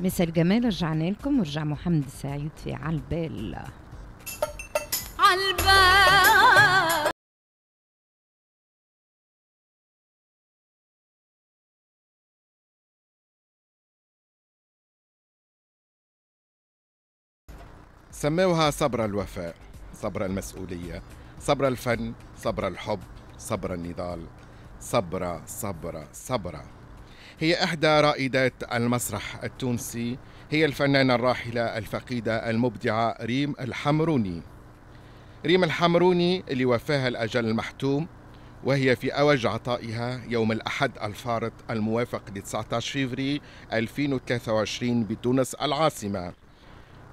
مساء الجمال رجعنا لكم ورجع محمد سعيد في عالبال عالبال سموها صبر الوفاء صبر المسؤولية صبر الفن صبر الحب صبر النضال صبرا صبر صبر, صبر. هي إحدى رائدات المسرح التونسي هي الفنانة الراحلة الفقيدة المبدعة ريم الحمروني ريم الحمروني اللي وفاها الأجل المحتوم وهي في أوج عطائها يوم الأحد الفارط الموافق ل 19 فيفري 2023 بتونس العاصمة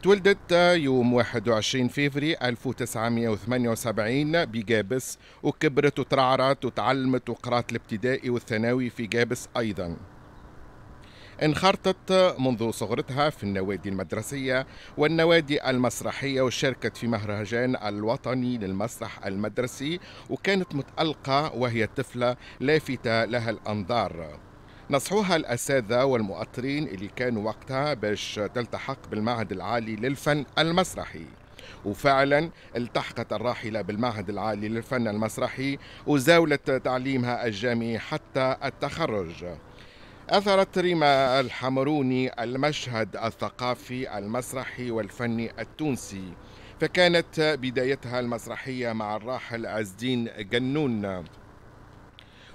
تولدت يوم 21 فيفري 1978 بجابس وكبرت وترعرعت وتعلمت وقرات الابتدائي والثانوي في جابس أيضا انخرطت منذ صغرتها في النوادي المدرسية والنوادي المسرحية وشاركت في مهرجان الوطني للمسرح المدرسي وكانت متألقة وهي طفلة لافتة لها الأنظار نصحوها الأساتذة والمؤطرين اللي كانوا وقتها باش تلتحق بالمعهد العالي للفن المسرحي وفعلا التحقت الراحلة بالمعهد العالي للفن المسرحي وزاولت تعليمها الجامعي حتى التخرج أثرت ريما الحمروني المشهد الثقافي المسرحي والفني التونسي فكانت بدايتها المسرحية مع الراحل عز الدين جنون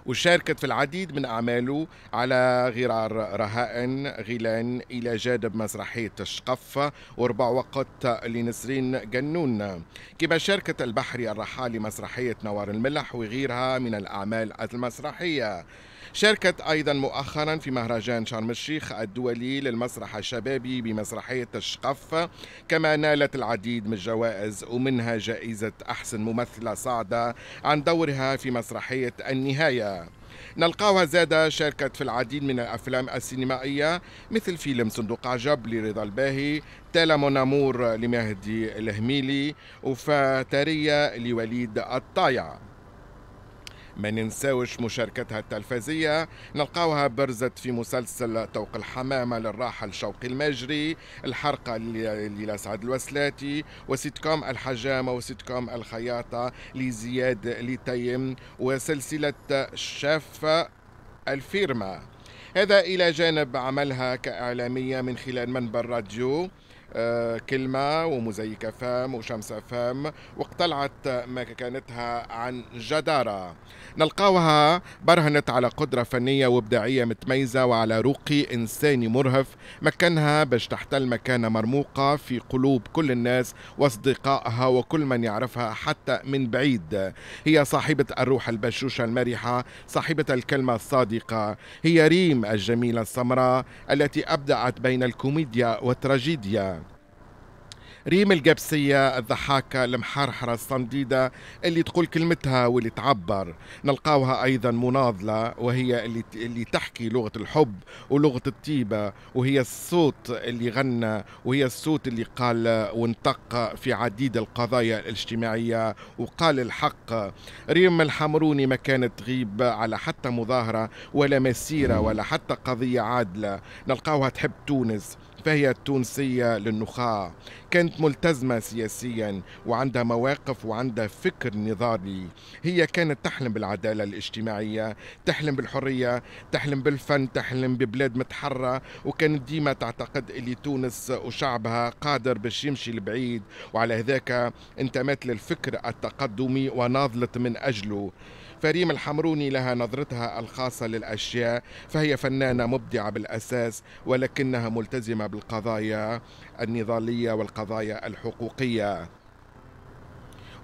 وشاركت في العديد من أعماله على غرار رهائن غيلان إلى جانب مسرحية الشقفة وربع وقت لنسرين جنون كما شاركت البحري الرحالي مسرحية نوار الملح وغيرها من الأعمال المسرحية شاركت أيضا مؤخرا في مهرجان شرم الشيخ الدولي للمسرح الشبابي بمسرحية الشقف كما نالت العديد من الجوائز ومنها جائزة أحسن ممثلة صاعدة عن دورها في مسرحية النهاية نلقاها زادة شاركت في العديد من الأفلام السينمائية مثل فيلم صندوق عجب لرضا الباهي تالا مونامور لمهدي الهميلي وفاتارية لوليد الطايع ما ننساوش مشاركتها التلفزية نلقاوها برزت في مسلسل طوق الحمامة للراحل شوقي المجري الحرقة لسعد الوسلاتي وسيت كوم الحجامة وسيت كوم الخياطة لزياد لتيم وسلسلة شافة الفيرما هذا إلى جانب عملها كإعلامية من خلال منبر راديو آه، كلمة ومزيكة فام وشمس فام واقتلعت مكانتها عن جدارة نلقاوها برهنت على قدرة فنية وإبداعية متميزة وعلى رقي إنساني مرهف مكنها باش تحتل مكانة مرموقة في قلوب كل الناس وأصدقائها وكل من يعرفها حتى من بعيد هي صاحبة الروح البشوشة المرحة صاحبة الكلمة الصادقة هي ريم الجميلة السمراء التي أبدعت بين الكوميديا والتراجيديا ريم القبسية الضحاكة المحرحرة الصنديدة اللي تقول كلمتها واللي تعبر نلقاوها أيضا مناضلة وهي اللي, اللي تحكي لغة الحب ولغة الطيبة وهي الصوت اللي غنى وهي الصوت اللي قال وانطق في عديد القضايا الاجتماعية وقال الحق ريم الحمروني ما كانت تغيب على حتى مظاهرة ولا مسيرة ولا حتى قضية عادلة نلقاوها تحب تونس فهي التونسية للنخاع كانت ملتزمة سياسيا وعندها مواقف وعندها فكر نضالي هي كانت تحلم بالعدالة الاجتماعية تحلم بالحرية تحلم بالفن تحلم ببلاد متحرة وكانت ديما تعتقد اللي تونس وشعبها قادر باش يمشي لبعيد وعلى هذاك انتمت للفكر التقدمي وناضلت من أجله فريم الحمروني لها نظرتها الخاصة للأشياء فهي فنانة مبدعة بالأساس ولكنها ملتزمة بالقضايا النضالية والقضايا القضايا الحقوقية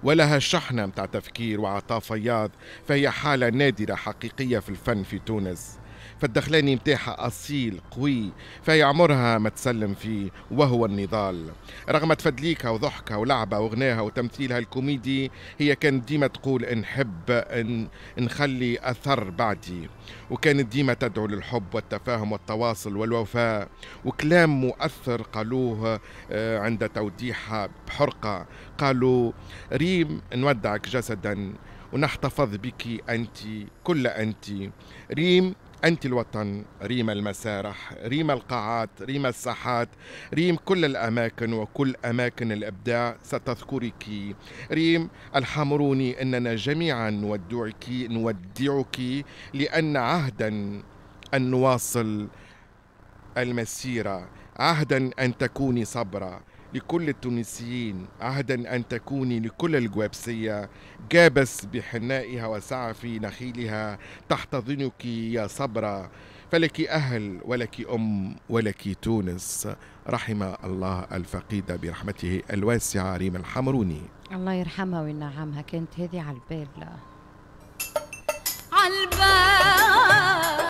ولها شحنة متاع تفكير وعطاء فياض فهي حالة نادرة حقيقية في الفن في تونس فالدخلاني متاحة أصيل قوي فهي عمرها ما تسلم فيه وهو النضال رغم تفدليكها وضحكها ولعبها وغناها وتمثيلها الكوميدي هي كانت ديما تقول نحب إن نخلي أثر بعدي وكانت ديما تدعو للحب والتفاهم والتواصل والوفاء وكلام مؤثر قالوه آه، عند توديحها بحرقة قالوا ريم نودعك جسدا ونحتفظ بك أنت كل أنت ريم أنت الوطن ريم المسارح ريم القاعات ريم الساحات ريم كل الأماكن وكل أماكن الإبداع ستذكرك ريم الحمروني أننا جميعا نودعك نودعك لأن عهدا أن نواصل المسيرة عهدا أن تكوني صبرا لكل التونسيين عهدا أن تكوني لكل الجوابسية جابس بحنائها في نخيلها تحتضنك يا صبرة فلك أهل ولك أم ولك تونس رحم الله الفقيدة برحمته الواسعة ريم الحمروني الله يرحمها وينعمها كانت هذه على البال